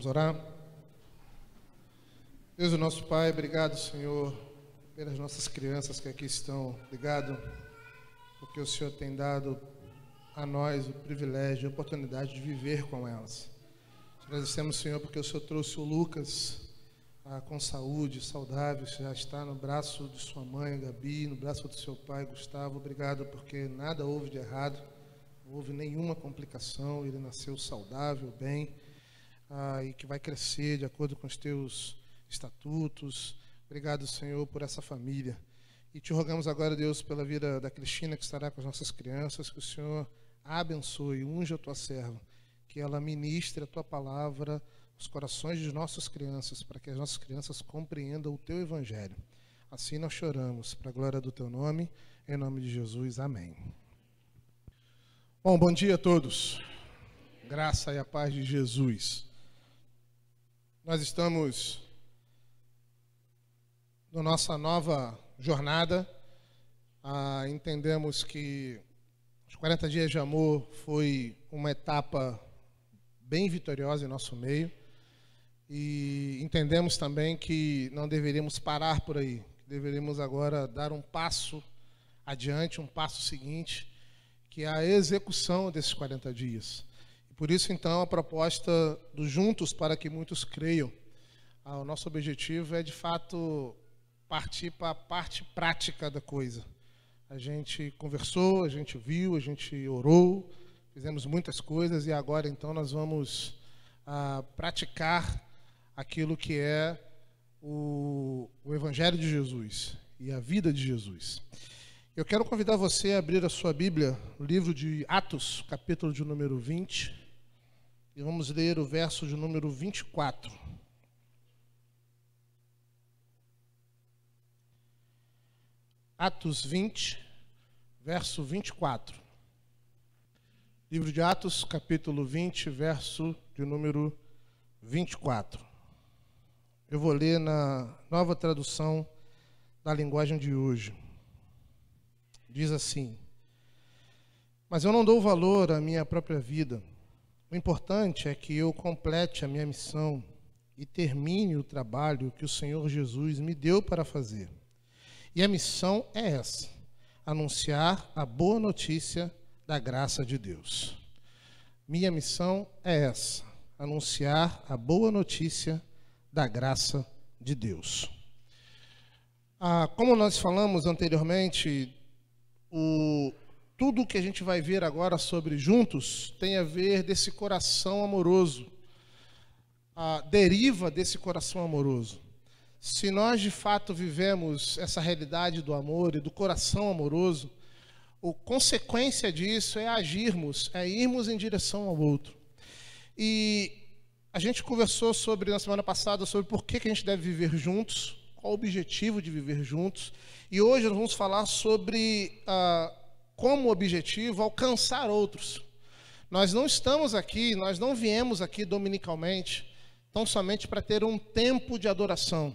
Vamos orar? Deus, o nosso Pai, obrigado, Senhor, pelas nossas crianças que aqui estão. Obrigado, porque o Senhor tem dado a nós o privilégio, a oportunidade de viver com elas. Agradecemos, Senhor, porque o Senhor trouxe o Lucas ah, com saúde, saudável, já está no braço de sua mãe, Gabi, no braço do seu pai, Gustavo. Obrigado, porque nada houve de errado, não houve nenhuma complicação, ele nasceu saudável, bem ah, e que vai crescer de acordo com os teus estatutos. Obrigado, Senhor, por essa família. E te rogamos agora, Deus, pela vida da Cristina, que estará com as nossas crianças, que o Senhor abençoe, unja a tua serva, que ela ministre a tua palavra os corações de nossas crianças, para que as nossas crianças compreendam o teu evangelho. Assim nós choramos, para a glória do teu nome, em nome de Jesus. Amém. Bom, bom dia a todos. Graça e a paz de Jesus. Nós estamos na nossa nova jornada. Ah, entendemos que os 40 dias de amor foi uma etapa bem vitoriosa em nosso meio. E entendemos também que não deveríamos parar por aí, deveríamos agora dar um passo adiante, um passo seguinte, que é a execução desses 40 dias por isso, então, a proposta do Juntos para que muitos creiam. Ah, o nosso objetivo é, de fato, partir para a parte prática da coisa. A gente conversou, a gente viu, a gente orou, fizemos muitas coisas e agora, então, nós vamos ah, praticar aquilo que é o, o Evangelho de Jesus e a vida de Jesus. Eu quero convidar você a abrir a sua Bíblia, o livro de Atos, capítulo de número 20. E vamos ler o verso de número 24. Atos 20, verso 24. Livro de Atos, capítulo 20, verso de número 24. Eu vou ler na nova tradução da linguagem de hoje. Diz assim: Mas eu não dou valor à minha própria vida o importante é que eu complete a minha missão e termine o trabalho que o Senhor Jesus me deu para fazer. E a missão é essa: anunciar a boa notícia da graça de Deus. Minha missão é essa: anunciar a boa notícia da graça de Deus. Ah, como nós falamos anteriormente, o tudo o que a gente vai ver agora sobre juntos tem a ver desse coração amoroso, a deriva desse coração amoroso. Se nós de fato vivemos essa realidade do amor e do coração amoroso, a consequência disso é agirmos, é irmos em direção ao outro. E a gente conversou sobre na semana passada sobre por que, que a gente deve viver juntos, qual o objetivo de viver juntos. E hoje nós vamos falar sobre a ah, como objetivo alcançar outros. Nós não estamos aqui, nós não viemos aqui dominicalmente, tão somente para ter um tempo de adoração.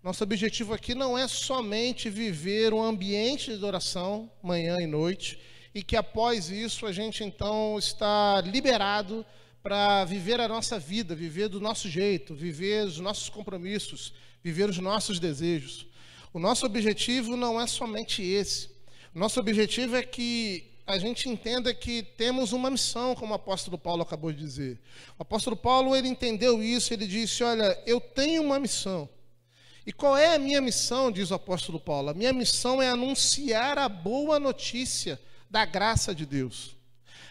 Nosso objetivo aqui não é somente viver um ambiente de adoração manhã e noite, e que após isso a gente então está liberado para viver a nossa vida, viver do nosso jeito, viver os nossos compromissos, viver os nossos desejos. O nosso objetivo não é somente esse. Nosso objetivo é que a gente entenda que temos uma missão, como o apóstolo Paulo acabou de dizer. O apóstolo Paulo, ele entendeu isso, ele disse: "Olha, eu tenho uma missão. E qual é a minha missão?", diz o apóstolo Paulo. "A minha missão é anunciar a boa notícia da graça de Deus".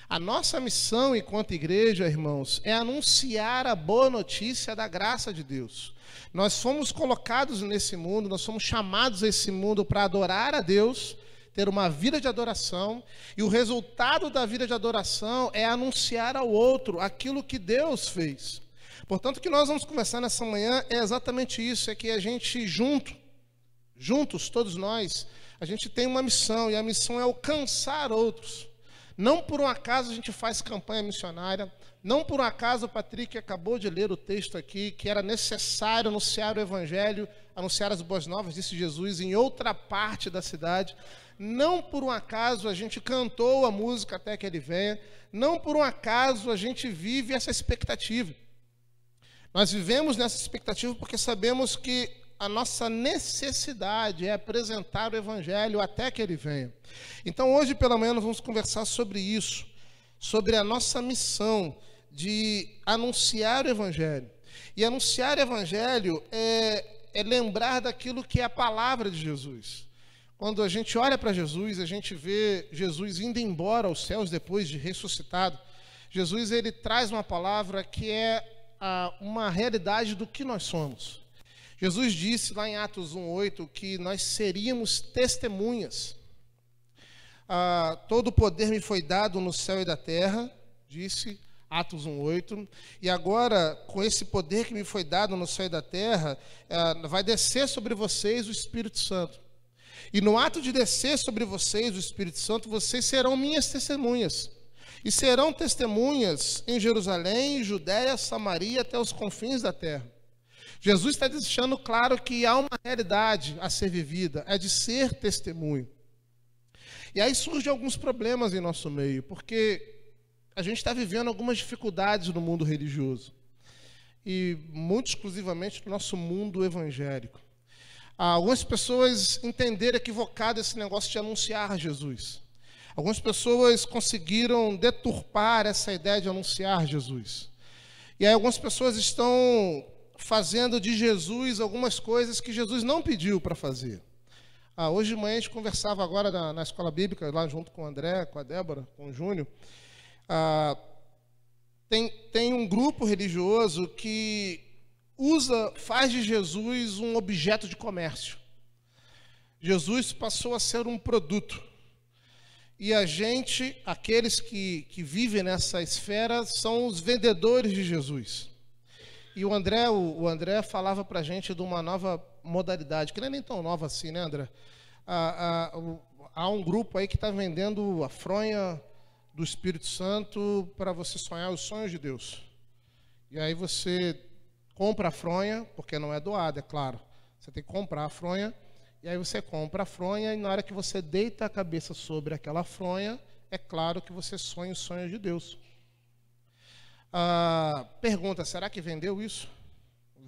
A nossa missão enquanto igreja, irmãos, é anunciar a boa notícia da graça de Deus. Nós fomos colocados nesse mundo, nós fomos chamados a esse mundo para adorar a Deus ter uma vida de adoração, e o resultado da vida de adoração é anunciar ao outro aquilo que Deus fez. Portanto, o que nós vamos começar nessa manhã é exatamente isso: é que a gente, junto, juntos, todos nós, a gente tem uma missão, e a missão é alcançar outros. Não por um acaso a gente faz campanha missionária, não por um acaso o Patrick acabou de ler o texto aqui, que era necessário anunciar o Evangelho, anunciar as boas novas, disse Jesus, em outra parte da cidade. Não por um acaso a gente cantou a música até que ele venha, não por um acaso a gente vive essa expectativa. Nós vivemos nessa expectativa porque sabemos que a nossa necessidade é apresentar o Evangelho até que ele venha. Então, hoje pelo menos, vamos conversar sobre isso, sobre a nossa missão de anunciar o Evangelho. E anunciar o Evangelho é, é lembrar daquilo que é a palavra de Jesus. Quando a gente olha para Jesus, a gente vê Jesus indo embora aos céus depois de ressuscitado. Jesus ele traz uma palavra que é a, ah, uma realidade do que nós somos. Jesus disse lá em Atos 1:8 que nós seríamos testemunhas. Ah, todo o poder me foi dado no céu e da terra, disse Atos 1:8. E agora, com esse poder que me foi dado no céu e da terra, ah, vai descer sobre vocês o Espírito Santo e no ato de descer sobre vocês o Espírito Santo, vocês serão minhas testemunhas. E serão testemunhas em Jerusalém, Judéia, Samaria, até os confins da terra. Jesus está deixando claro que há uma realidade a ser vivida, é de ser testemunho. E aí surgem alguns problemas em nosso meio, porque a gente está vivendo algumas dificuldades no mundo religioso. E muito exclusivamente no nosso mundo evangélico. Ah, algumas pessoas entenderam equivocado esse negócio de anunciar Jesus. Algumas pessoas conseguiram deturpar essa ideia de anunciar Jesus. E aí algumas pessoas estão fazendo de Jesus algumas coisas que Jesus não pediu para fazer. Ah, hoje de manhã a gente conversava agora na, na, escola bíblica, lá junto com o André, com a Débora, com o Júnior. Ah, tem, tem um grupo religioso que usa, faz de Jesus um objeto de comércio. Jesus passou a ser um produto. E a gente, aqueles que, que vivem nessa esfera, são os vendedores de Jesus. E o André, o, o André falava para a gente de uma nova modalidade, que não é nem tão nova assim, né, André? Há, há um grupo aí que está vendendo a fronha do Espírito Santo para você sonhar os sonhos de Deus. E aí você compra a fronha, porque não é doada, é claro. Você tem que comprar a fronha, e aí você compra a fronha, e na hora que você deita a cabeça sobre aquela fronha, é claro que você sonha o sonho de Deus. Ah, pergunta: será que vendeu isso?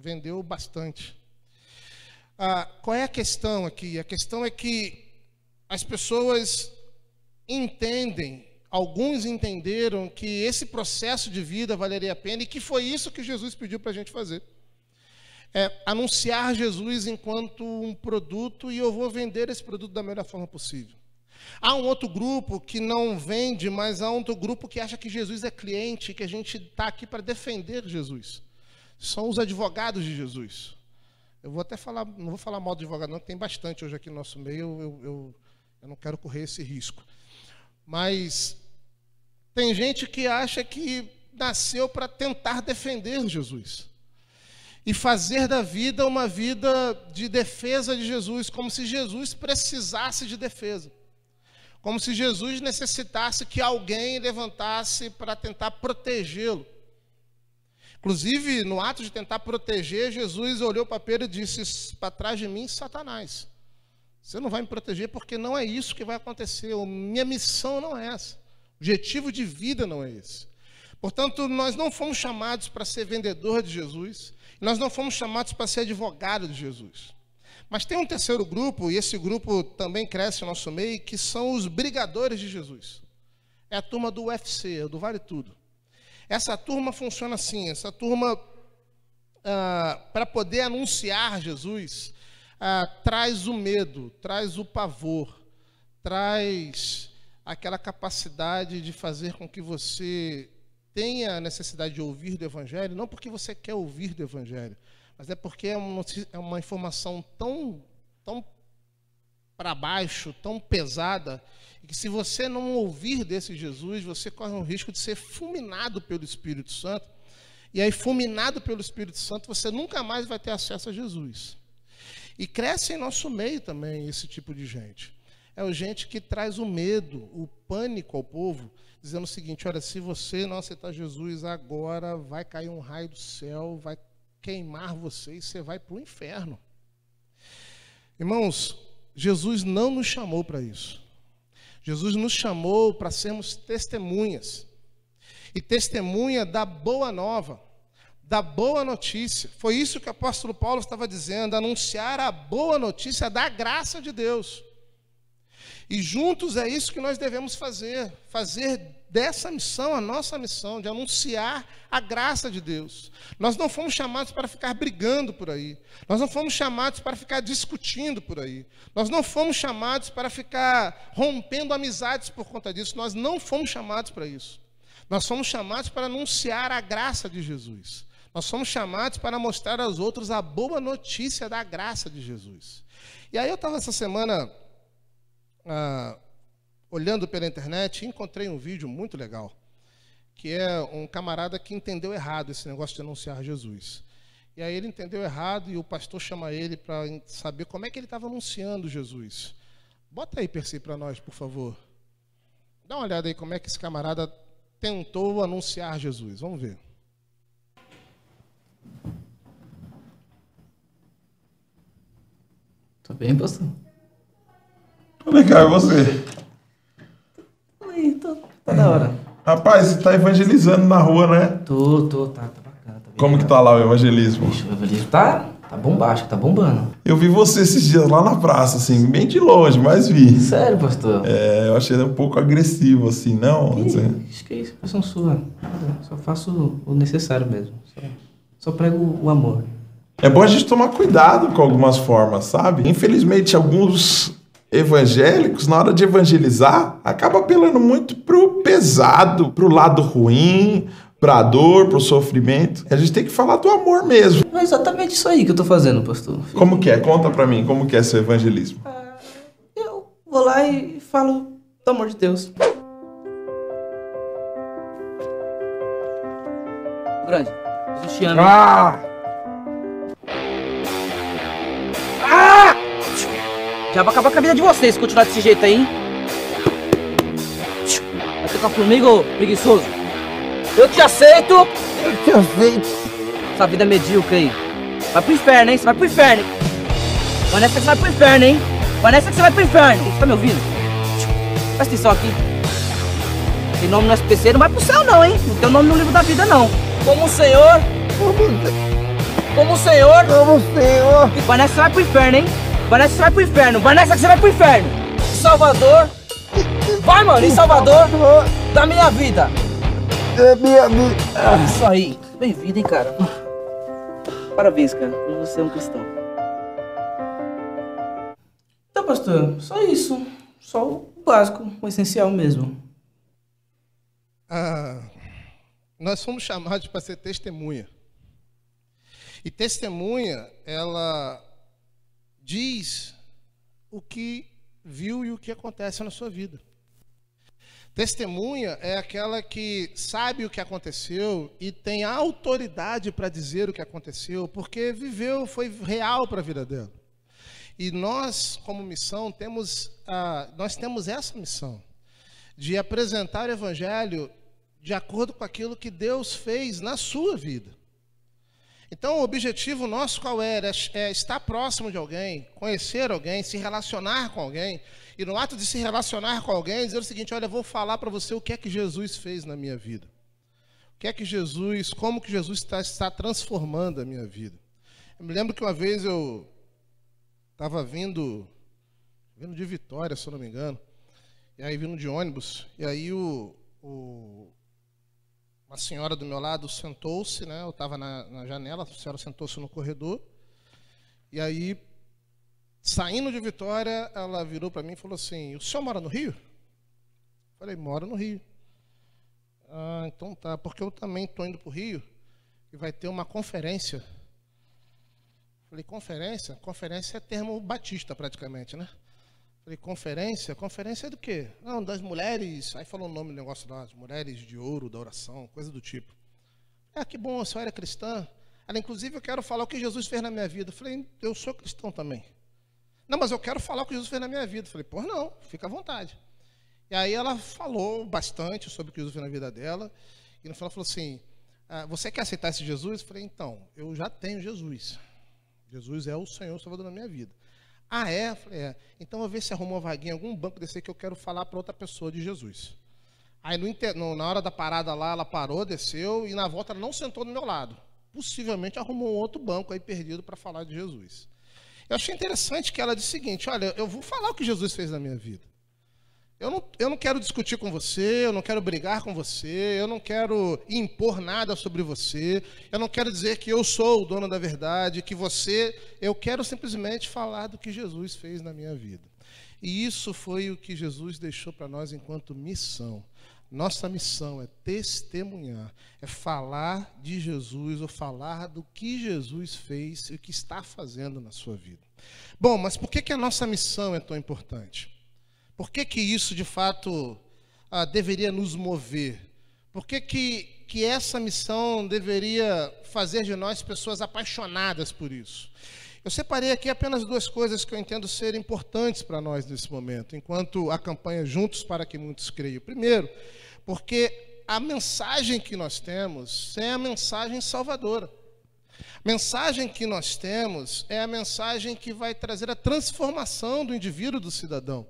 Vendeu bastante. Ah, qual é a questão aqui? A questão é que as pessoas entendem alguns entenderam que esse processo de vida valeria a pena e que foi isso que Jesus pediu para a gente fazer. É, anunciar Jesus enquanto um produto e eu vou vender esse produto da melhor forma possível. Há um outro grupo que não vende, mas há um outro grupo que acha que Jesus é cliente, que a gente está aqui para defender Jesus. São os advogados de Jesus. Eu vou até falar, não vou falar mal de advogado, não, tem bastante hoje aqui no nosso meio, eu, eu, eu não quero correr esse risco. Mas tem gente que acha que nasceu para tentar defender Jesus e fazer da vida uma vida de defesa de Jesus, como se Jesus precisasse de defesa. Como se Jesus necessitasse que alguém levantasse para tentar protegê-lo. Inclusive, no ato de tentar proteger, Jesus olhou para Pedro e disse: Para trás de mim, Satanás. Você não vai me proteger porque não é isso que vai acontecer. Minha missão não é essa objetivo de vida não é esse. Portanto, nós não fomos chamados para ser vendedor de Jesus, nós não fomos chamados para ser advogado de Jesus. Mas tem um terceiro grupo, e esse grupo também cresce no nosso meio, que são os brigadores de Jesus. É a turma do UFC, é do Vale Tudo. Essa turma funciona assim: essa turma, ah, para poder anunciar Jesus, ah, traz o medo, traz o pavor, traz aquela capacidade de fazer com que você tenha a necessidade de ouvir do Evangelho, não porque você quer ouvir do Evangelho, mas é porque é uma, é uma informação tão, tão para baixo, tão pesada, que se você não ouvir desse Jesus, você corre o risco de ser fulminado pelo Espírito Santo. E aí, fulminado pelo Espírito Santo, você nunca mais vai ter acesso a Jesus. E cresce em nosso meio também esse tipo de gente. É gente que traz o medo, o pânico ao povo, dizendo o seguinte: olha, se você não aceitar Jesus agora, vai cair um raio do céu, vai queimar você e você vai para o inferno. Irmãos, Jesus não nos chamou para isso. Jesus nos chamou para sermos testemunhas. E testemunha da boa nova, da boa notícia. Foi isso que o apóstolo Paulo estava dizendo, anunciar a boa notícia da graça de Deus. E juntos é isso que nós devemos fazer, fazer dessa missão a nossa missão de anunciar a graça de Deus. Nós não fomos chamados para ficar brigando por aí. Nós não fomos chamados para ficar discutindo por aí. Nós não fomos chamados para ficar rompendo amizades por conta disso. Nós não fomos chamados para isso. Nós fomos chamados para anunciar a graça de Jesus. Nós somos chamados para mostrar aos outros a boa notícia da graça de Jesus. E aí eu estava essa semana ah, olhando pela internet, encontrei um vídeo muito legal, que é um camarada que entendeu errado esse negócio de anunciar Jesus. E aí ele entendeu errado e o pastor chama ele para saber como é que ele estava anunciando Jesus. Bota aí, Percy, para nós, por favor. Dá uma olhada aí como é que esse camarada tentou anunciar Jesus. Vamos ver. Tá bem, pastor? Legal, e é você? Aí, tô, tá da hora. Rapaz, você tá evangelizando na rua, né? Tô, tô, tá, tá bacana. Tá Como legal. que tá lá o evangelismo? Bicho, o evangelismo tá, tá bombástico, tá bombando. Eu vi você esses dias lá na praça, assim, bem de longe, mas vi. Sério, pastor? É, eu achei um pouco agressivo, assim, não? Que, dizer... que isso, pressão sua. Só faço o necessário mesmo. Só, só prego o amor. É bom a gente tomar cuidado com algumas formas, sabe? Infelizmente, alguns evangélicos, na hora de evangelizar, acaba apelando muito pro pesado, pro lado ruim, pra dor, pro sofrimento. A gente tem que falar do amor mesmo. É exatamente isso aí que eu tô fazendo, pastor. Como que é? Conta pra mim, como que é seu evangelismo? Ah, eu vou lá e falo do amor de Deus. Grande, Jesus te ama. Ah! Já vai acabar com a vida de vocês se continuar desse jeito aí, hein? Vai ficar comigo, preguiçoso? Eu te aceito! Eu te aceito! Essa vida é medíocre aí. Vai pro inferno, hein? Você vai pro inferno! Vai que você vai pro inferno, hein? Vai que você vai pro inferno! Você tá me ouvindo? Presta atenção aqui. Tem nome no SPC, não vai pro céu não, hein? Não tem o nome no livro da vida, não. Como o Senhor... Como o Senhor... Como o Senhor... Como que você vai pro inferno, hein? Vai nessa você vai pro inferno. Vai nessa você vai pro inferno. Salvador. Vai, mano, em Salvador. Da minha vida. É minha vida. Ah, isso aí. Bem-vindo, hein, cara. Parabéns, cara. Você é um cristão. Então, pastor, só isso. Só o básico, o essencial mesmo. Ah, nós fomos chamados para ser testemunha. E testemunha, ela diz o que viu e o que acontece na sua vida. Testemunha é aquela que sabe o que aconteceu e tem autoridade para dizer o que aconteceu, porque viveu, foi real para a vida dela. E nós, como missão, temos a, ah, nós temos essa missão de apresentar o evangelho de acordo com aquilo que Deus fez na sua vida. Então, o objetivo nosso qual é? era? É estar próximo de alguém, conhecer alguém, se relacionar com alguém. E no ato de se relacionar com alguém, dizer o seguinte: olha, eu vou falar para você o que é que Jesus fez na minha vida. O que é que Jesus, como que Jesus está, está transformando a minha vida. Eu me lembro que uma vez eu estava vindo, vindo de Vitória, se eu não me engano, e aí vindo de ônibus, e aí o, o uma senhora do meu lado sentou-se, né? Eu estava na, na, janela, a senhora sentou-se no corredor. E aí, saindo de Vitória, ela virou para mim e falou assim: O senhor mora no Rio? Eu falei: Moro no Rio. Ah, então tá, porque eu também estou indo para o Rio e vai ter uma conferência. falei: Conferência? Conferência é termo batista praticamente, né? Falei, conferência? Conferência é do quê? Não, das mulheres. Aí falou o nome do negócio lá, as mulheres de ouro, da oração, coisa do tipo. Ah, que bom, a senhora é cristã. Ela, inclusive, eu quero falar o que Jesus fez na minha vida. falei, eu sou cristão também. Não, mas eu quero falar o que Jesus fez na minha vida. falei, pois não, fica à vontade. E aí ela falou bastante sobre o que Jesus fez na vida dela. E no final falou assim: ah, Você quer aceitar esse Jesus? Eu falei, então, eu já tenho Jesus. Jesus é o Senhor o Salvador na minha vida. Ah, é? Eu falei, é. Então eu vou ver se arrumou uma vaguinha em algum banco desse que eu quero falar para outra pessoa de Jesus. Aí no, na hora da parada lá, ela parou, desceu e na volta ela não sentou do meu lado. Possivelmente arrumou um outro banco aí perdido para falar de Jesus. Eu achei interessante que ela disse o seguinte: olha, eu vou falar o que Jesus fez na minha vida. Eu não, eu não quero discutir com você, eu não quero brigar com você, eu não quero impor nada sobre você, eu não quero dizer que eu sou o dono da verdade, que você. Eu quero simplesmente falar do que Jesus fez na minha vida. E isso foi o que Jesus deixou para nós enquanto missão. Nossa missão é testemunhar, é falar de Jesus ou falar do que Jesus fez e o que está fazendo na sua vida. Bom, mas por que, que a nossa missão é tão importante? Por que, que isso de fato ah, deveria nos mover? Por que, que, que essa missão deveria fazer de nós pessoas apaixonadas por isso? Eu separei aqui apenas duas coisas que eu entendo ser importantes para nós nesse momento, enquanto a campanha Juntos para que Muitos Creiam. Primeiro, porque a mensagem que nós temos é a mensagem salvadora. A mensagem que nós temos é a mensagem que vai trazer a transformação do indivíduo, do cidadão.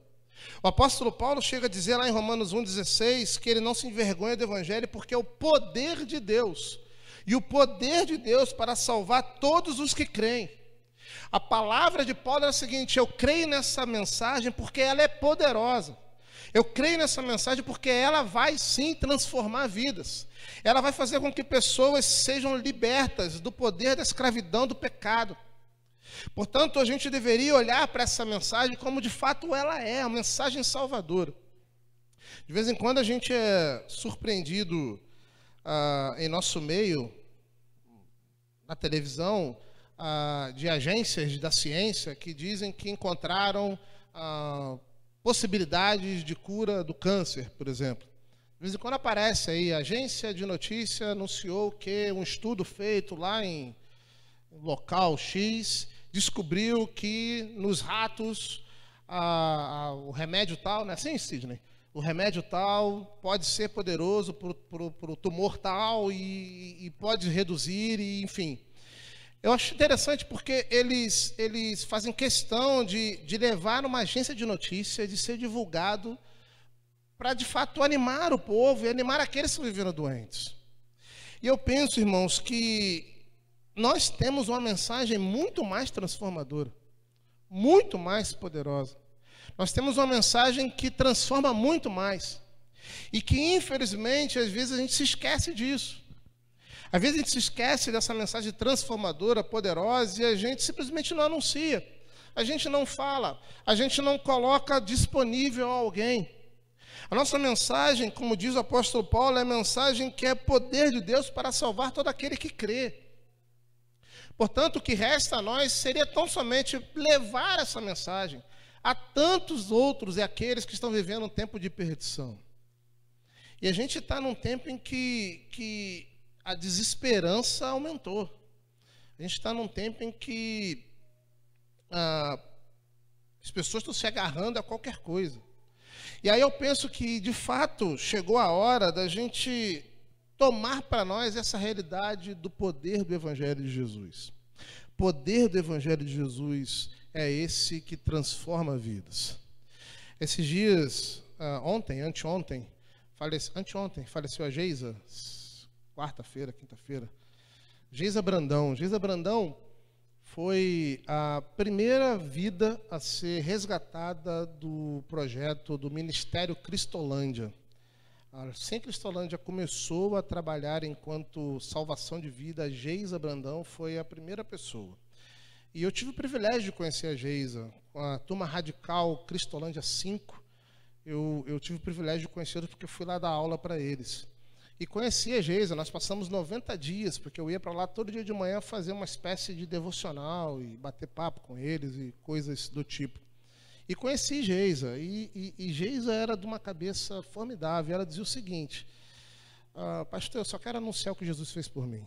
O apóstolo Paulo chega a dizer lá em Romanos 1,16 que ele não se envergonha do evangelho porque é o poder de Deus. E o poder de Deus para salvar todos os que creem. A palavra de Paulo é a seguinte: eu creio nessa mensagem porque ela é poderosa. Eu creio nessa mensagem porque ela vai sim transformar vidas. Ela vai fazer com que pessoas sejam libertas do poder da escravidão do pecado. Portanto, a gente deveria olhar para essa mensagem como de fato ela é, a mensagem salvadora. De vez em quando a gente é surpreendido ah, em nosso meio, na televisão, ah, de agências da ciência que dizem que encontraram ah, possibilidades de cura do câncer, por exemplo. De vez em quando aparece aí, a agência de notícia anunciou que um estudo feito lá em local X descobriu que nos ratos a, a, o remédio tal, não é assim, Sidney? O remédio tal pode ser poderoso para o tumor tal e, e pode reduzir, e, enfim. Eu acho interessante porque eles, eles fazem questão de, de levar uma agência de notícia, de ser divulgado, para de fato animar o povo e animar aqueles que viveram doentes. E eu penso, irmãos, que nós temos uma mensagem muito mais transformadora, muito mais poderosa. Nós temos uma mensagem que transforma muito mais. E que, infelizmente, às vezes a gente se esquece disso. Às vezes a gente se esquece dessa mensagem transformadora, poderosa, e a gente simplesmente não anuncia. A gente não fala, a gente não coloca disponível a alguém. A nossa mensagem, como diz o apóstolo Paulo, é a mensagem que é poder de Deus para salvar todo aquele que crê. Portanto, o que resta a nós seria tão somente levar essa mensagem a tantos outros e aqueles que estão vivendo um tempo de perdição. E a gente está num tempo em que, que a desesperança aumentou. A gente está num tempo em que ah, as pessoas estão se agarrando a qualquer coisa. E aí eu penso que, de fato, chegou a hora da gente tomar para nós essa realidade do poder do Evangelho de Jesus. Poder do Evangelho de Jesus é esse que transforma vidas. Esses dias, uh, ontem, anteontem, falece, anteontem, faleceu a Geisa, quarta-feira, quinta-feira. Geisa Brandão. Geisa Brandão foi a primeira vida a ser resgatada do projeto do Ministério Cristolândia. A Sem Cristolândia começou a trabalhar enquanto salvação de vida. A Geisa Brandão foi a primeira pessoa. E eu tive o privilégio de conhecer a Geisa, a turma radical Cristolândia 5. Eu, eu tive o privilégio de conhecê-los porque fui lá dar aula para eles. E conheci a Geisa, nós passamos 90 dias, porque eu ia para lá todo dia de manhã fazer uma espécie de devocional e bater papo com eles e coisas do tipo. E conheci Geisa. E, e, e Geisa era de uma cabeça formidável. Ela dizia o seguinte: ah, Pastor, eu só quero anunciar o que Jesus fez por mim.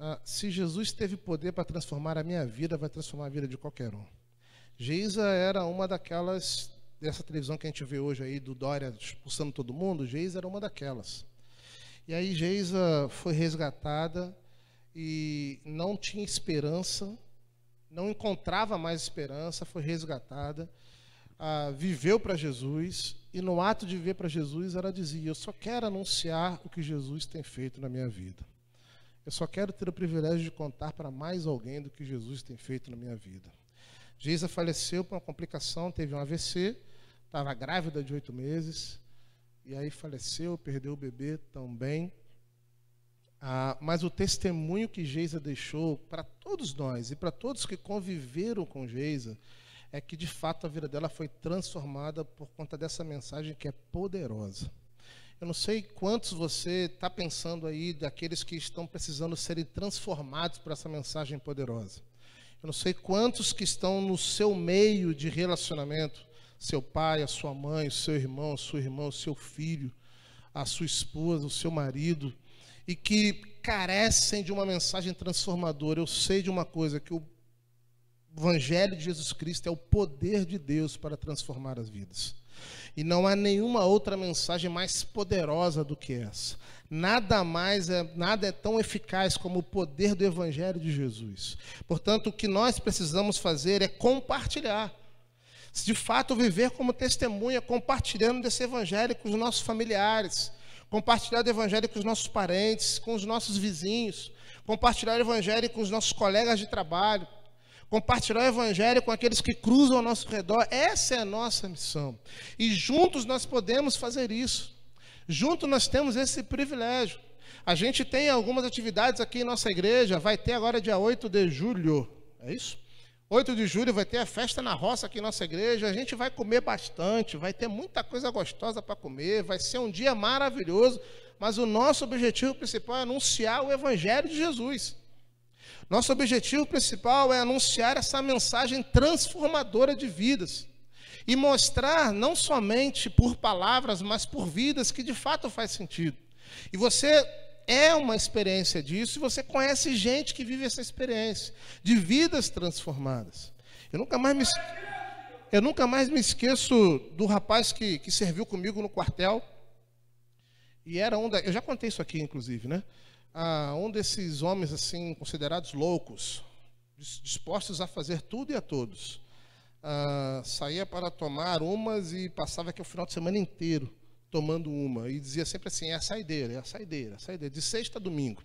Ah, se Jesus teve poder para transformar a minha vida, vai transformar a vida de qualquer um. Geisa era uma daquelas, dessa televisão que a gente vê hoje aí, do Dória expulsando todo mundo, Geisa era uma daquelas. E aí Geisa foi resgatada e não tinha esperança, não encontrava mais esperança, foi resgatada, ah, viveu para Jesus, e no ato de viver para Jesus, ela dizia: Eu só quero anunciar o que Jesus tem feito na minha vida. Eu só quero ter o privilégio de contar para mais alguém do que Jesus tem feito na minha vida. Geisa faleceu por uma complicação, teve um AVC, estava grávida de oito meses, e aí faleceu, perdeu o bebê também. Ah, mas o testemunho que Geisa deixou para todos nós e para todos que conviveram com Geisa é que de fato a vida dela foi transformada por conta dessa mensagem que é poderosa. Eu não sei quantos você está pensando aí daqueles que estão precisando serem transformados por essa mensagem poderosa. Eu não sei quantos que estão no seu meio de relacionamento, seu pai, a sua mãe, o seu irmão, sua irmã, o seu filho, a sua esposa, o seu marido, e que carecem de uma mensagem transformadora. Eu sei de uma coisa que o Evangelho de Jesus Cristo é o poder de Deus para transformar as vidas. E não há nenhuma outra mensagem mais poderosa do que essa. Nada mais é, nada é tão eficaz como o poder do evangelho de Jesus. Portanto, o que nós precisamos fazer é compartilhar. De fato, viver como testemunha, compartilhando desse evangelho com os nossos familiares, compartilhar o evangelho com os nossos parentes, com os nossos vizinhos, compartilhar o evangelho com os nossos colegas de trabalho, compartilhar o evangelho com aqueles que cruzam ao nosso redor. Essa é a nossa missão. E juntos nós podemos fazer isso. Juntos nós temos esse privilégio. A gente tem algumas atividades aqui em nossa igreja, vai ter agora dia 8 de julho. É isso? 8 de julho vai ter a festa na roça aqui em nossa igreja. A gente vai comer bastante, vai ter muita coisa gostosa para comer, vai ser um dia maravilhoso. Mas o nosso objetivo principal é anunciar o Evangelho de Jesus. Nosso objetivo principal é anunciar essa mensagem transformadora de vidas e mostrar não somente por palavras, mas por vidas que de fato faz sentido. E você é uma experiência disso e você conhece gente que vive essa experiência, de vidas transformadas. Eu nunca mais me, eu nunca mais me esqueço do rapaz que, que serviu comigo no quartel. E era um da, eu já contei isso aqui, inclusive, né? Ah, um desses homens assim considerados loucos, dispostos a fazer tudo e a todos. Ah, saía para tomar umas e passava aqui o final de semana inteiro tomando uma. E dizia sempre assim: é a saideira, é a saideira, a saideira, de sexta a domingo.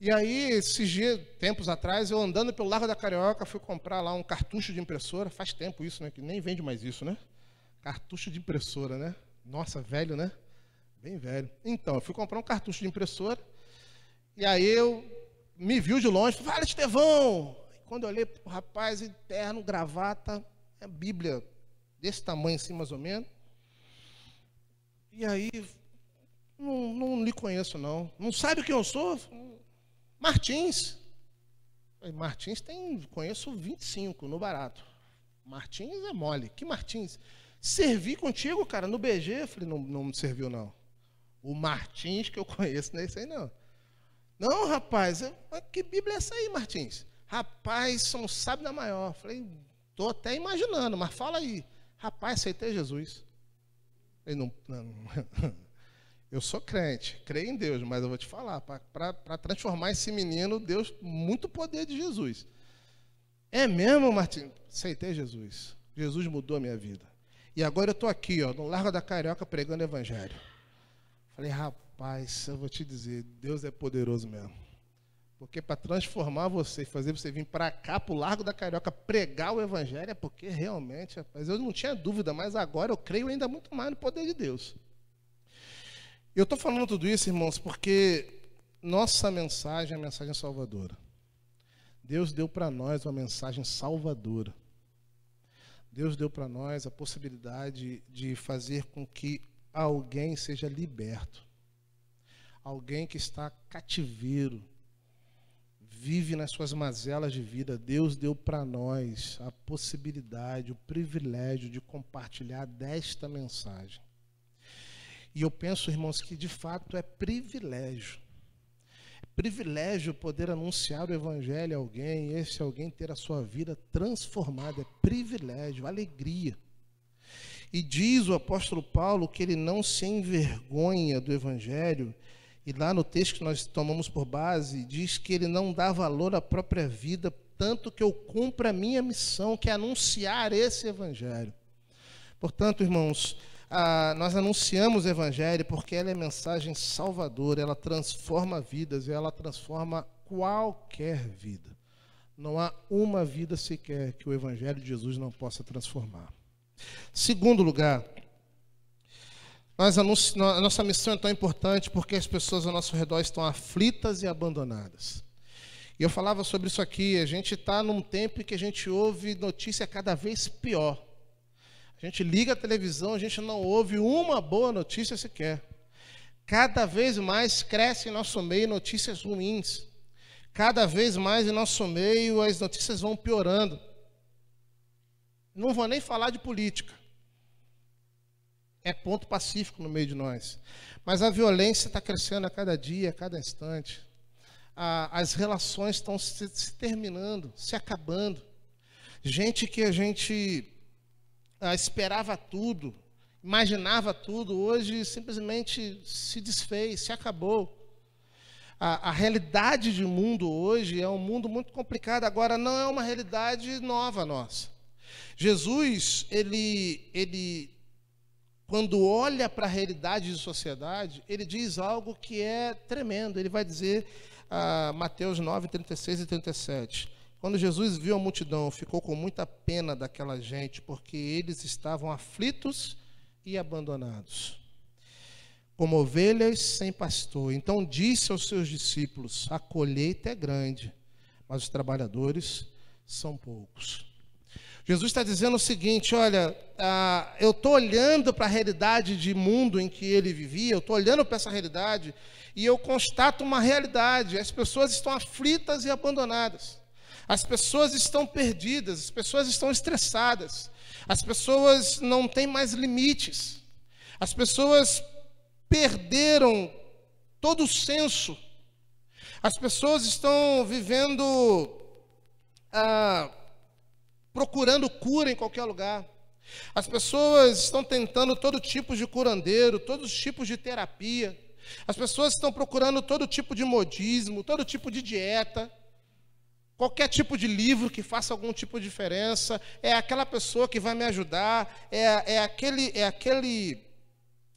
E aí, esses dias, tempos atrás, eu andando pelo Largo da Carioca, fui comprar lá um cartucho de impressora. Faz tempo isso, né? Que nem vende mais isso, né? Cartucho de impressora, né? Nossa, velho, né? Bem velho. Então, eu fui comprar um cartucho de impressora. E aí eu me viu de longe, fala Estevão! E quando eu olhei o rapaz, interno, gravata, é Bíblia desse tamanho assim, mais ou menos. E aí, não, não lhe conheço, não. Não sabe quem eu sou? Martins. Martins tem, conheço 25 no barato. Martins é mole. Que Martins? Servi contigo, cara, no BG. Falei, não, não me serviu, não. O Martins que eu conheço não é esse aí, não. Não, rapaz, eu, é, que Bíblia é essa aí, Martins? Rapaz, são sábio da maior. Falei, tô até imaginando, mas fala aí. Rapaz, aceitei Jesus. Ele não, não eu sou crente, creio em Deus, mas eu vou te falar, para transformar esse menino, Deus, muito poder de Jesus. É mesmo, Martim? Aceitei Jesus. Jesus mudou a minha vida. E agora eu estou aqui, ó, no Largo da Carioca, pregando Evangelho. Falei, rapaz, eu vou te dizer, Deus é poderoso mesmo. Porque para transformar você, fazer você vir para cá, para o Largo da Carioca, pregar o Evangelho, é porque realmente, rapaz, eu não tinha dúvida, mas agora eu creio ainda muito mais no poder de Deus. Eu estou falando tudo isso, irmãos, porque nossa mensagem é a mensagem salvadora. Deus deu para nós uma mensagem salvadora. Deus deu para nós a possibilidade de fazer com que alguém seja liberto. Alguém que está cativeiro, vive nas suas mazelas de vida, Deus deu para nós a possibilidade, o privilégio de compartilhar desta mensagem. E eu penso, irmãos, que de fato é privilégio. privilégio poder anunciar o Evangelho a alguém, e esse alguém ter a sua vida transformada. É privilégio, alegria. E diz o apóstolo Paulo que ele não se envergonha do Evangelho e lá no texto que nós tomamos por base, diz que ele não dá valor à própria vida, tanto que eu cumpra a minha missão, que é anunciar esse evangelho. Portanto, irmãos, nós anunciamos o Evangelho porque ela é mensagem salvadora, ela transforma vidas, ela transforma qualquer vida. Não há uma vida sequer que o Evangelho de Jesus não possa transformar. Segundo lugar, a nossa missão é tão importante porque as pessoas ao nosso redor estão aflitas e abandonadas. E eu falava sobre isso aqui. A gente está num tempo em que a gente ouve notícia cada vez pior. A gente liga a televisão, a gente não ouve uma boa notícia sequer. Cada vez mais cresce em nosso meio notícias ruins. Cada vez mais em nosso meio as notícias vão piorando. Não vou nem falar de política é ponto pacífico no meio de nós. Mas a violência está crescendo a cada dia, a cada instante. A, as relações estão se, se, terminando, se acabando. Gente que a gente a, ah, esperava tudo, imaginava tudo, hoje simplesmente se desfez, se acabou. A, a, realidade de mundo hoje é um mundo muito complicado. Agora, não é uma realidade nova nossa. Jesus, ele, ele quando olha para a realidade de sociedade, ele diz algo que é tremendo. Ele vai dizer, a ah, Mateus 9, 36 e 37. Quando Jesus viu a multidão, ficou com muita pena daquela gente, porque eles estavam aflitos e abandonados, como ovelhas sem pastor. Então disse aos seus discípulos: A colheita é grande, mas os trabalhadores são poucos. Jesus está dizendo o seguinte: olha, ah, eu estou olhando para a realidade de mundo em que ele vivia, eu estou olhando para essa realidade e eu constato uma realidade: as pessoas estão aflitas e abandonadas, as pessoas estão perdidas, as pessoas estão estressadas, as pessoas não têm mais limites, as pessoas perderam todo o senso, as pessoas estão vivendo. Ah, procurando cura em qualquer lugar. As pessoas estão tentando todo tipo de curandeiro, todos os tipos de terapia. As pessoas estão procurando todo tipo de modismo, todo tipo de dieta. Qualquer tipo de livro que faça algum tipo de diferença, é aquela pessoa que vai me ajudar, é, é, aquele, é, aquele,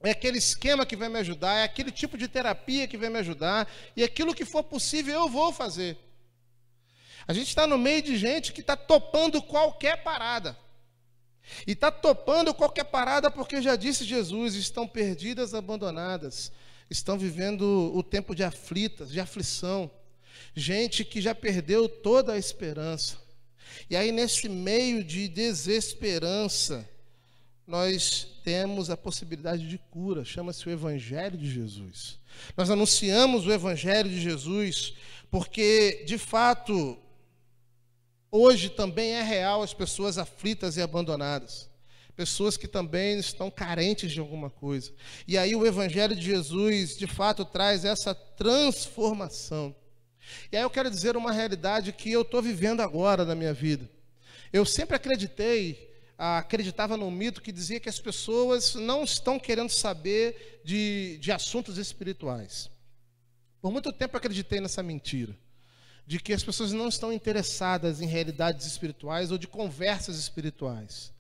é aquele esquema que vai me ajudar, é aquele tipo de terapia que vai me ajudar, e aquilo que for possível eu vou fazer. A gente está no meio de gente que está topando qualquer parada. E está topando qualquer parada porque já disse Jesus: estão perdidas, abandonadas, estão vivendo o tempo de aflitas, de aflição. Gente que já perdeu toda a esperança. E aí, nesse meio de desesperança, nós temos a possibilidade de cura, chama-se o Evangelho de Jesus. Nós anunciamos o Evangelho de Jesus porque, de fato, Hoje também é real as pessoas aflitas e abandonadas. Pessoas que também estão carentes de alguma coisa. E aí o Evangelho de Jesus, de fato, traz essa transformação. E aí eu quero dizer uma realidade que eu estou vivendo agora na minha vida. Eu sempre acreditei, ah, acreditava no mito que dizia que as pessoas não estão querendo saber de, de assuntos espirituais. Por muito tempo acreditei nessa mentira de que as pessoas não estão interessadas em realidades espirituais ou de conversas espirituais.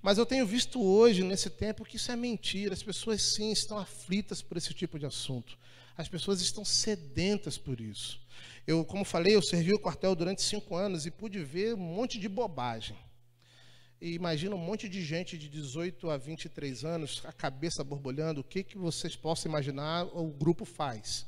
Mas eu tenho visto hoje, nesse tempo, que isso é mentira. As pessoas sim estão aflitas por esse tipo de assunto. As pessoas estão sedentas por isso. Eu, como falei, eu servi o quartel durante cinco anos e pude ver um monte de bobagem. E imagina um monte de gente de 18 a 23 anos, a cabeça borbulhando. o que, que vocês possam imaginar o grupo faz.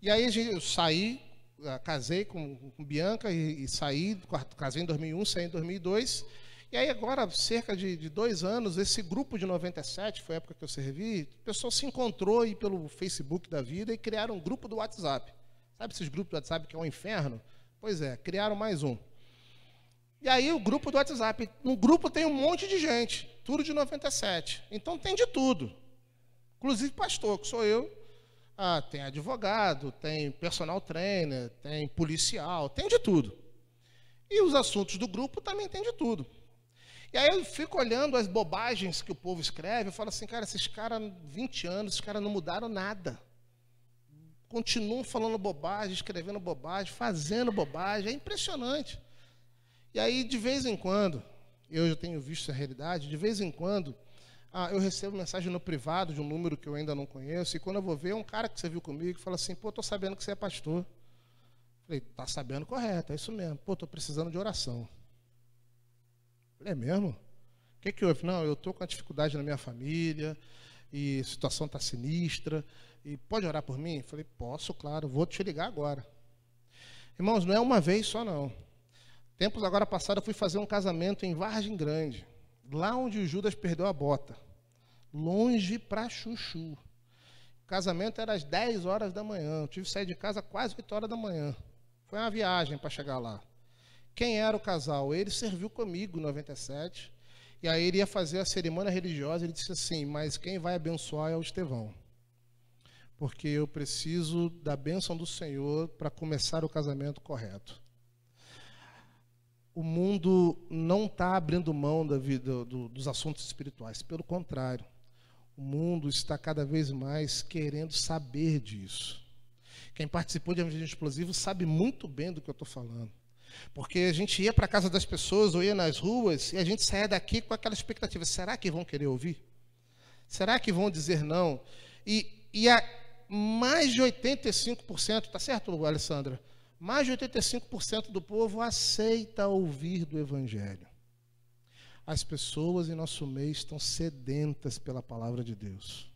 E aí eu saí, ah, casei com, com Bianca e, e, saí, casei em 2001, saí em 2002. E aí agora, cerca de, de, dois anos, esse grupo de 97, foi a época que eu servi, o pessoal se encontrou aí pelo Facebook da vida e criaram um grupo do WhatsApp. Sabe esses grupos do WhatsApp que é um inferno? Pois é, criaram mais um. E aí o grupo do WhatsApp, no grupo tem um monte de gente, tudo de 97. Então tem de tudo. Inclusive pastor, que sou eu, ah, tem advogado, tem personal trainer, tem policial, tem de tudo. E os assuntos do grupo também tem de tudo. E aí eu fico olhando as bobagens que o povo escreve, eu falo assim, cara, esses caras, 20 anos, esses caras não mudaram nada. Continuam falando bobagem, escrevendo bobagem, fazendo bobagem, é impressionante. E aí, de vez em quando, eu já tenho visto essa realidade, de vez em quando, ah, eu recebo mensagem no privado de um número que eu ainda não conheço, e quando eu vou ver, é um cara que você viu comigo que fala assim: pô, tô sabendo que você é pastor. Falei, tá sabendo correto, é isso mesmo. Pô, tô precisando de oração. Falei, é mesmo? O que, que houve? Não, eu tô com uma dificuldade na minha família, e a situação tá sinistra, e pode orar por mim? Falei, posso, claro, vou te ligar agora. Irmãos, não é uma vez só não. Tempos agora passado eu fui fazer um casamento em Vargem Grande. Lá onde o Judas perdeu a bota. Longe para chuchu. O casamento era às 10 horas da manhã. Eu tive que sair de casa quase 8 horas da manhã. Foi uma viagem para chegar lá. Quem era o casal? Ele serviu comigo em 97. E aí ele ia fazer a cerimônia religiosa. Ele disse assim: Mas quem vai abençoar é o Estevão. Porque eu preciso da bênção do Senhor para começar o casamento correto o mundo não está abrindo mão da vida, do, dos assuntos espirituais. Pelo contrário, o mundo está cada vez mais querendo saber disso. Quem participou de Evangelho Explosivo sabe muito bem do que eu estou falando. Porque a gente ia para a casa das pessoas ou ia nas ruas e a gente saía daqui com aquela expectativa: será que vão querer ouvir? Será que vão dizer não? E, e a mais de 85%, está certo, Alessandra? mais de 85% do povo aceita ouvir do Evangelho. As pessoas em nosso meio estão sedentas pela palavra de Deus.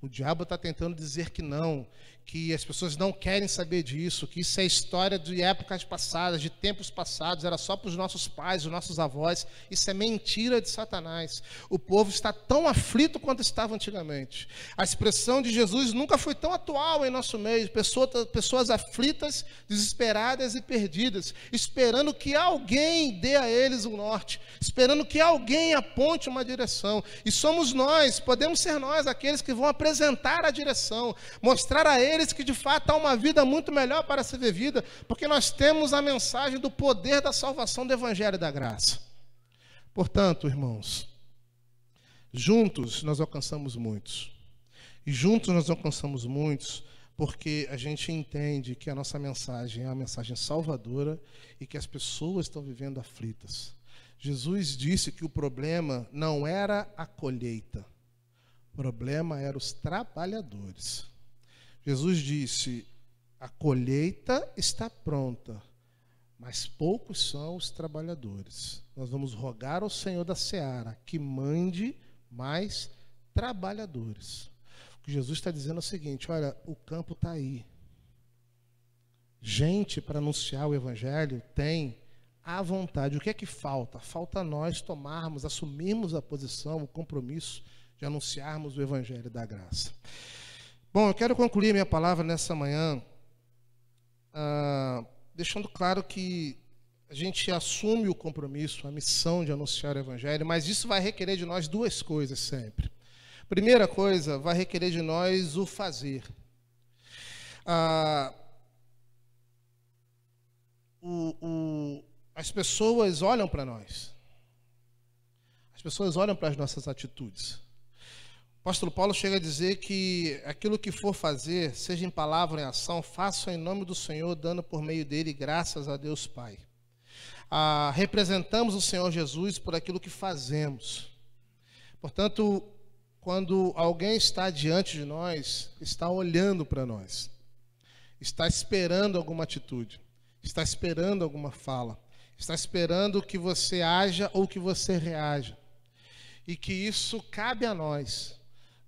O diabo está tentando dizer que não, que as pessoas não querem saber disso, que isso é história de épocas passadas, de tempos passados, era só para os nossos pais, os nossos avós. Isso é mentira de Satanás. O povo está tão aflito quanto estava antigamente. A expressão de Jesus nunca foi tão atual em nosso meio. Pessoas, pessoas aflitas, desesperadas e perdidas, esperando que alguém dê a eles um norte, esperando que alguém aponte uma direção. E somos nós, podemos ser nós aqueles que vão apresentar a direção, mostrar a eles eles que de fato há uma vida muito melhor para ser vivida, porque nós temos a mensagem do poder da salvação do Evangelho e da graça. Portanto, irmãos, juntos nós alcançamos muitos. E juntos nós alcançamos muitos porque a gente entende que a nossa mensagem é uma mensagem salvadora e que as pessoas estão vivendo aflitas. Jesus disse que o problema não era a colheita, o problema eram os trabalhadores. Jesus disse: a colheita está pronta, mas poucos são os trabalhadores. Nós vamos rogar ao Senhor da seara que mande mais trabalhadores. O que Jesus está dizendo é o seguinte: olha, o campo está aí. Gente para anunciar o Evangelho tem à vontade. O que é que falta? Falta nós tomarmos, assumirmos a posição, o compromisso de anunciarmos o Evangelho da graça. Bom, eu quero concluir minha palavra nessa manhã, ah, deixando claro que a gente assume o compromisso, a missão de anunciar o Evangelho, mas isso vai requerer de nós duas coisas sempre. Primeira coisa, vai requerer de nós o fazer. Ah, o, o, as pessoas olham para nós, as pessoas olham para as nossas atitudes apóstolo Paulo chega a dizer que aquilo que for fazer, seja em palavra ou em ação, faça em nome do Senhor, dando por meio dele graças a Deus Pai. Ah, representamos o Senhor Jesus por aquilo que fazemos. Portanto, quando alguém está diante de nós, está olhando para nós, está esperando alguma atitude, está esperando alguma fala, está esperando que você haja ou que você reaja. E que isso cabe a nós,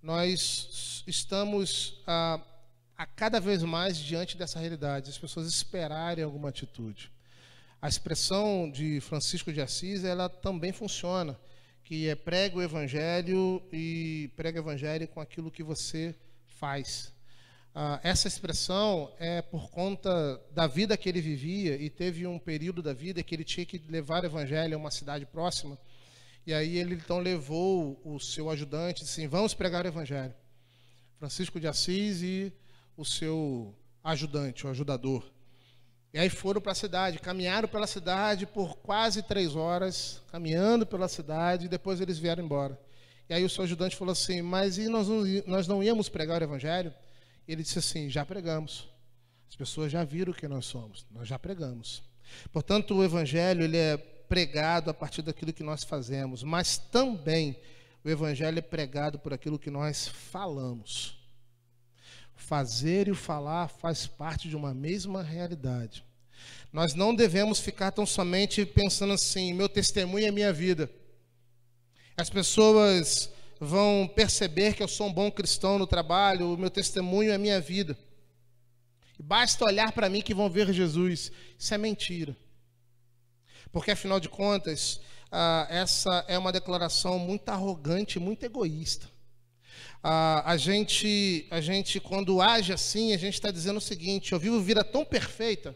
nós estamos a, a cada vez mais diante dessa realidade, as pessoas esperarem alguma atitude. A expressão de Francisco de Assis, ela também funciona, que é prega o evangelho e prega o evangelho com aquilo que você faz. Ah, essa expressão é por conta da vida que ele vivia e teve um período da vida que ele tinha que levar o evangelho a uma cidade próxima e aí ele então levou o seu ajudante, assim, vamos pregar o evangelho. Francisco de Assis e o seu ajudante, o ajudador. E aí foram para a cidade, caminharam pela cidade por quase três horas, caminhando pela cidade, e depois eles vieram embora. E aí o seu ajudante falou assim, mas e nós não, nós não íamos pregar o evangelho? E ele disse assim, já pregamos. As pessoas já viram o que nós somos, nós já pregamos. Portanto, o evangelho ele é pregado a partir daquilo que nós fazemos, mas também o evangelho é pregado por aquilo que nós falamos. Fazer e o falar faz parte de uma mesma realidade. Nós não devemos ficar tão somente pensando assim, meu testemunho é minha vida. As pessoas vão perceber que eu sou um bom cristão no trabalho, o meu testemunho é minha vida. Basta olhar para mim que vão ver Jesus. Isso é mentira. Porque, afinal de contas, ah, essa é uma declaração muito arrogante, muito egoísta. Ah, a, gente, a gente, quando age assim, a gente está dizendo o seguinte: eu vivo vida tão perfeita,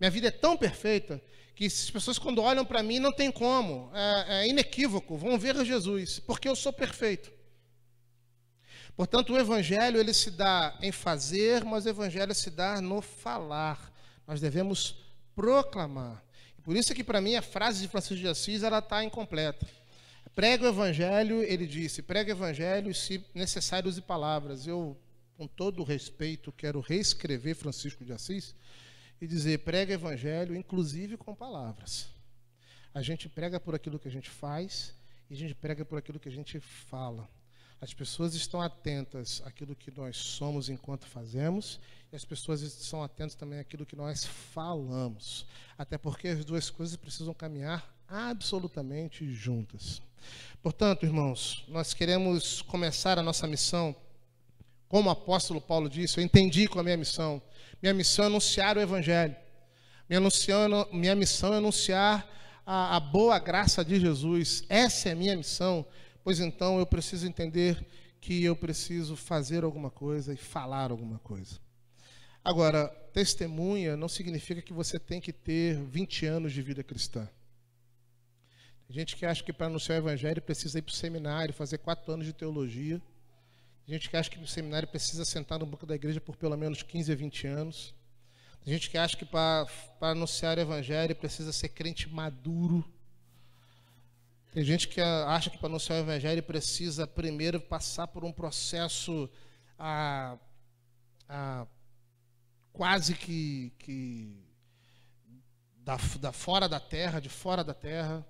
minha vida é tão perfeita, que as pessoas, quando olham para mim, não tem como, é, é inequívoco, vão ver Jesus, porque eu sou perfeito. Portanto, o evangelho ele se dá em fazer, mas o evangelho se dá no falar. Nós devemos proclamar. Por isso que para mim a frase de Francisco de Assis ela está incompleta. Prega o evangelho, ele disse, prega o evangelho e se necessário use palavras. Eu, com todo respeito, quero reescrever Francisco de Assis e dizer, prega o evangelho inclusive com palavras. A gente prega por aquilo que a gente faz e a gente prega por aquilo que a gente fala. As pessoas estão atentas àquilo que nós somos enquanto fazemos, e as pessoas estão atentas também àquilo que nós falamos. Até porque as duas coisas precisam caminhar absolutamente juntas. Portanto, irmãos, nós queremos começar a nossa missão. Como o apóstolo Paulo disse, eu entendi qual é a minha missão. Minha missão é anunciar o Evangelho. Minha, é minha missão é anunciar a, a boa graça de Jesus. Essa é a minha missão. Pois então eu preciso entender que eu preciso fazer alguma coisa e falar alguma coisa. Agora, testemunha não significa que você tem que ter 20 anos de vida cristã. Tem gente que acha que para anunciar o evangelho precisa ir para o seminário, fazer quatro anos de teologia. Tem gente que acha que o seminário precisa sentar no banco da igreja por pelo menos 15 a 20 anos. Tem gente que acha que para anunciar o evangelho precisa ser crente maduro. Tem gente que ah, acha que para anunciar o evangelho precisa primeiro passar por um processo ah, ah, quase que, que da, da, fora da Terra, de fora da Terra,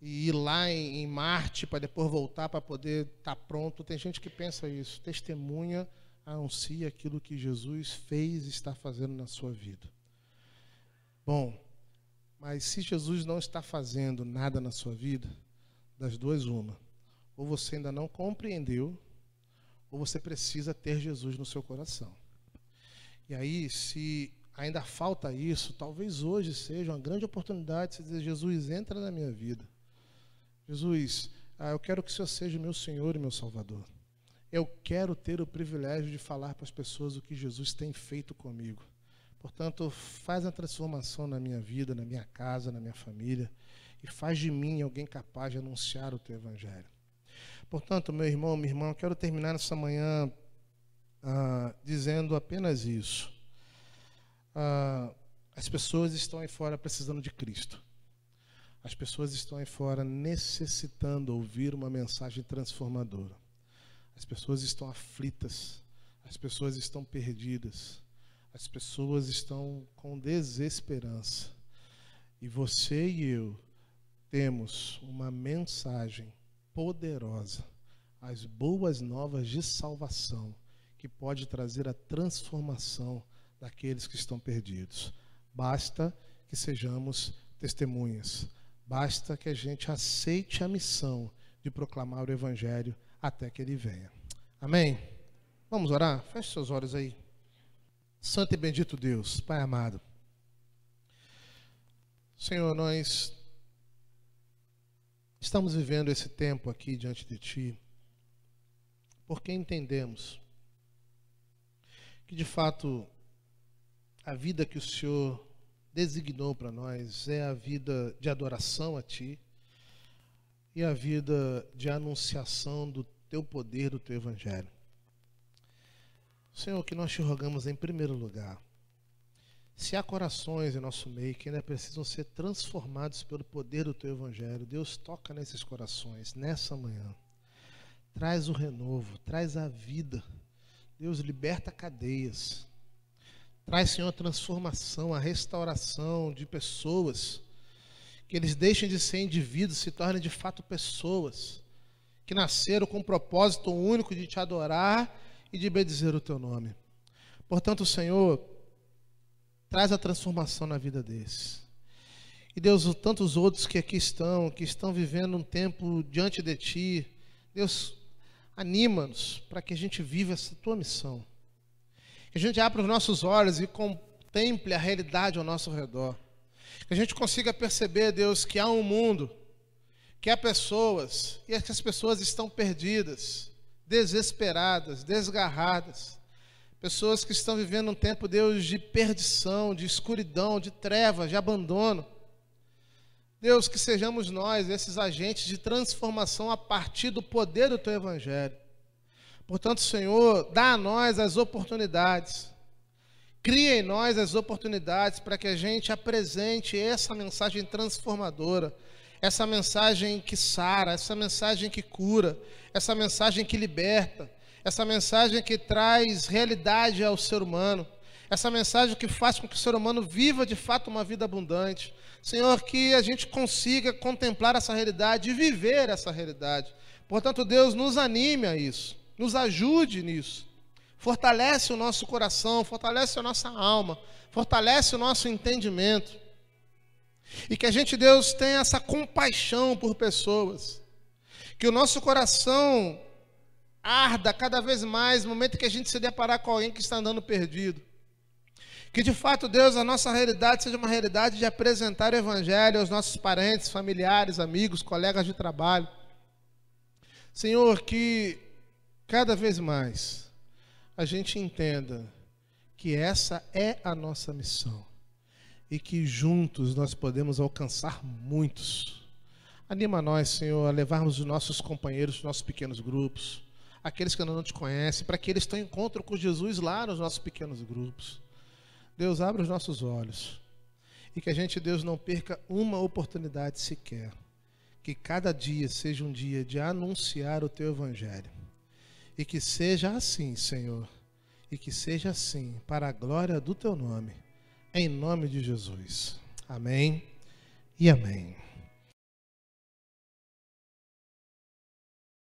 e ir lá em, em Marte para depois voltar para poder estar tá pronto. Tem gente que pensa isso. Testemunha anuncia aquilo que Jesus fez e está fazendo na sua vida. Bom, mas se Jesus não está fazendo nada na sua vida, das duas, uma. Ou você ainda não compreendeu, ou você precisa ter Jesus no seu coração. E aí, se ainda falta isso, talvez hoje seja uma grande oportunidade de você dizer: Jesus, entra na minha vida. Jesus, ah, eu quero que o Senhor seja meu Senhor e meu Salvador. Eu quero ter o privilégio de falar para as pessoas o que Jesus tem feito comigo. Portanto, faz a transformação na minha vida, na minha casa, na minha família e faz de mim alguém capaz de anunciar o teu evangelho. Portanto, meu irmão, minha irmã, eu quero terminar essa manhã ah, dizendo apenas isso. Ah, as pessoas estão aí fora precisando de Cristo. As pessoas estão aí fora necessitando ouvir uma mensagem transformadora. As pessoas estão aflitas. As pessoas estão perdidas. As pessoas estão com desesperança. E você e eu temos uma mensagem poderosa, as boas novas de salvação, que pode trazer a transformação daqueles que estão perdidos. Basta que sejamos testemunhas, basta que a gente aceite a missão de proclamar o Evangelho até que ele venha. Amém? Vamos orar? Feche seus olhos aí. Santo e bendito Deus, Pai amado. Senhor, nós Estamos vivendo esse tempo aqui diante de Ti, porque entendemos que de fato a vida que o Senhor designou para nós é a vida de adoração a Ti e a vida de anunciação do Teu poder, do Teu Evangelho. Senhor, que nós te rogamos em primeiro lugar se há corações em nosso meio que ainda precisam ser transformados pelo poder do teu evangelho, Deus toca nesses corações nessa manhã. Traz o renovo, traz a vida. Deus liberta cadeias. Traz, Senhor, a transformação, a restauração de pessoas. Que eles deixem de ser indivíduos, se tornem de fato pessoas. Que nasceram com o propósito único de te adorar e de bendizer o teu nome. Portanto, Senhor, traz a transformação na vida deles E Deus, tantos outros que aqui estão, que estão vivendo um tempo diante de Ti, Deus, anima-nos para que a gente viva essa Tua missão. Que a gente abra os nossos olhos e contemple a realidade ao nosso redor. Que a gente consiga perceber, Deus, que há um mundo, que há pessoas, e é que as pessoas estão perdidas, desesperadas, desgarradas Pessoas que estão vivendo um tempo, Deus, de perdição, de escuridão, de trevas, de abandono. Deus, que sejamos nós esses agentes de transformação a partir do poder do teu evangelho. Portanto, Senhor, dá a nós as oportunidades. Cria em nós as oportunidades para que a gente apresente essa mensagem transformadora, essa mensagem que sara, essa mensagem que cura, essa mensagem que liberta, essa mensagem que traz realidade ao ser humano, essa mensagem que faz com que o ser humano viva de fato uma vida abundante. Senhor, que a gente consiga contemplar essa realidade e viver essa realidade. Portanto, Deus, nos anime a isso, nos ajude nisso. Fortalece o nosso coração, fortalece a nossa alma, fortalece o nosso entendimento. E que a gente, Deus, tenha essa compaixão por pessoas. Que o nosso coração arda cada vez mais no momento que a gente se deparar com alguém que está andando perdido. Que de fato, Deus, a nossa realidade seja uma realidade de apresentar o Evangelho aos nossos parentes, familiares, amigos, colegas de trabalho. Senhor, que cada vez mais a gente entenda que essa é a nossa missão e que juntos nós podemos alcançar muitos. Anima nós, Senhor, a levarmos os nossos companheiros, os nossos pequenos grupos aqueles que ainda não te conhecem, para que eles tenham encontro com Jesus lá nos nossos pequenos grupos. Deus, abre os nossos olhos e que a gente, Deus, não perca uma oportunidade sequer. Que cada dia seja um dia de anunciar o teu evangelho. E que seja assim, Senhor. E que seja assim, para a glória do teu nome. Em nome de Jesus. Amém e amém.